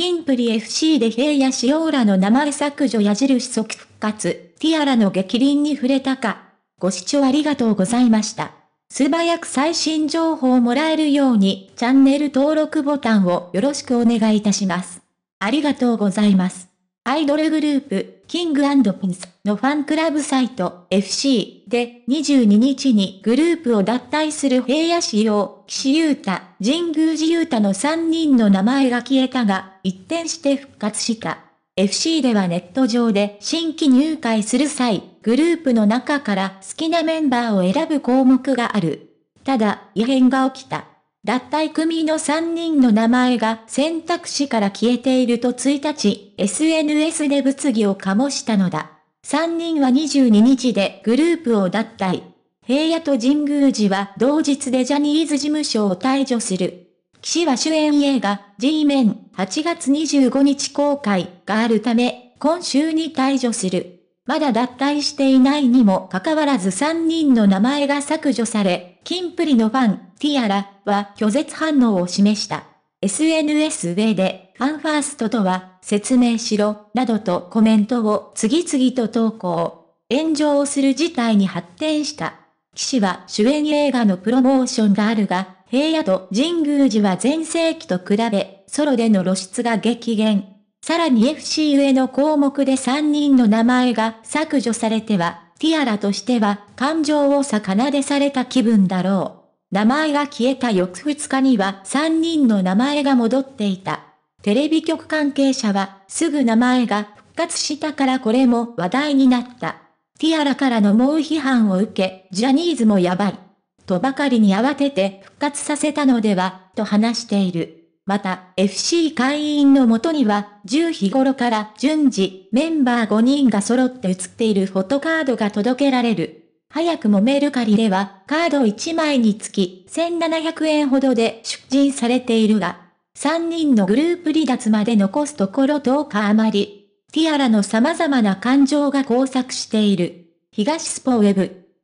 キンプリ FC で平野紫耀らの名前削除矢印即復活、ティアラの激輪に触れたか。ご視聴ありがとうございました。素早く最新情報をもらえるように、チャンネル登録ボタンをよろしくお願いいたします。ありがとうございます。アイドルグループ、キングピンスのファンクラブサイト FC で22日にグループを脱退する平野市用、岸優太、神宮寺優太の3人の名前が消えたが、一転して復活した。FC ではネット上で新規入会する際、グループの中から好きなメンバーを選ぶ項目がある。ただ、異変が起きた。脱退組の3人の名前が選択肢から消えていると1日、SNS で物議を醸したのだ。3人は22日でグループを脱退。平野と神宮寺は同日でジャニーズ事務所を退場する。岸は主演映画、G メン8月25日公開があるため、今週に退場する。まだ脱退していないにもかかわらず3人の名前が削除され、キンプリのファン、ティアラは拒絶反応を示した。SNS 上で、ファンファーストとは、説明しろ、などとコメントを次々と投稿。炎上をする事態に発展した。士は主演映画のプロモーションがあるが、平野と神宮寺は全盛期と比べ、ソロでの露出が激減。さらに FC 上の項目で3人の名前が削除されては、ティアラとしては感情を逆なでされた気分だろう。名前が消えた翌2日には3人の名前が戻っていた。テレビ局関係者はすぐ名前が復活したからこれも話題になった。ティアラからの猛批判を受け、ジャニーズもやばい。とばかりに慌てて復活させたのでは、と話している。また、FC 会員のもとには、10日頃から順次、メンバー5人が揃って写っているフォトカードが届けられる。早くもメルカリでは、カード1枚につき、1700円ほどで出陣されているが、3人のグループ離脱まで残すところ10日余り、ティアラの様々な感情が交錯している。東スポウェブ